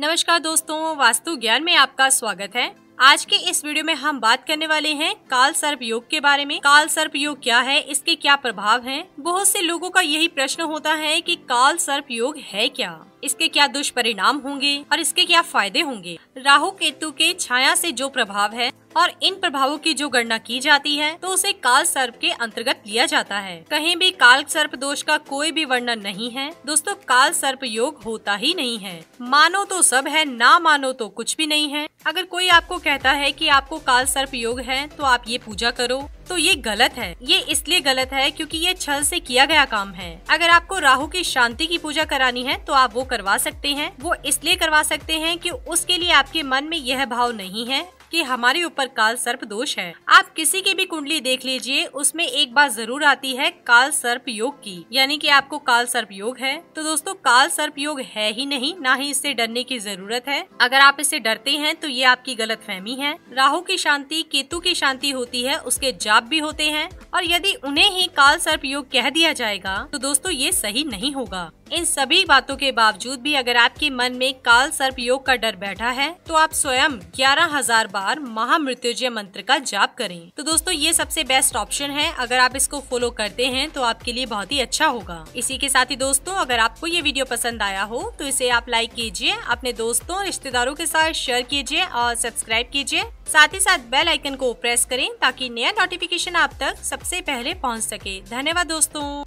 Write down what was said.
नमस्कार दोस्तों वास्तु ज्ञान में आपका स्वागत है आज के इस वीडियो में हम बात करने वाले हैं काल सर्प योग के बारे में काल सर्प योग क्या है इसके क्या प्रभाव हैं? बहुत से लोगों का यही प्रश्न होता है कि काल सर्प योग है क्या इसके क्या दुष्परिणाम होंगे और इसके क्या फायदे होंगे राहु केतु के छाया से जो प्रभाव है और इन प्रभावों की जो गणना की जाती है तो उसे काल सर्प के अंतर्गत लिया जाता है कहीं भी काल सर्प दोष का कोई भी वर्णन नहीं है दोस्तों काल सर्प योग होता ही नहीं है मानो तो सब है ना मानो तो कुछ भी नहीं है अगर कोई आपको कहता है कि आपको काल सर्प योग है तो आप ये पूजा करो तो ये गलत है ये इसलिए गलत है क्योंकि ये छल से किया गया काम है अगर आपको राहु की शांति की पूजा करानी है तो आप वो करवा सकते हैं वो इसलिए करवा सकते हैं कि उसके लिए आपके मन में यह भाव नहीं है कि हमारे ऊपर काल सर्प दोष है आप किसी की भी कुंडली देख लीजिए उसमें एक बात जरूर आती है काल सर्प योग की यानी कि आपको काल सर्प योग है तो दोस्तों काल सर्प योग है ही नहीं ना ही इससे डरने की जरूरत है अगर आप इससे डरते हैं तो ये आपकी गलत फहमी है राहु की शांति केतु की शांति होती है उसके जाप भी होते हैं और यदि उन्हें ही काल सर्प योग कह दिया जाएगा तो दोस्तों ये सही नहीं होगा इन सभी बातों के बावजूद भी अगर आपके मन में काल सर्प योग का डर बैठा है तो आप स्वयं ग्यारह हजार बार महामृत्युजय मंत्र का जाप करें तो दोस्तों ये सबसे बेस्ट ऑप्शन है अगर आप इसको फॉलो करते हैं तो आपके लिए बहुत ही अच्छा होगा इसी के साथ ही दोस्तों अगर आपको ये वीडियो पसंद आया हो तो इसे आप लाइक कीजिए अपने दोस्तों रिश्तेदारों के साथ शेयर कीजिए और सब्सक्राइब कीजिए साथ ही साथ बेल आइकन को प्रेस करें ताकि नया नोटिफिकेशन आप तक सबसे पहले पहुंच सके धन्यवाद दोस्तों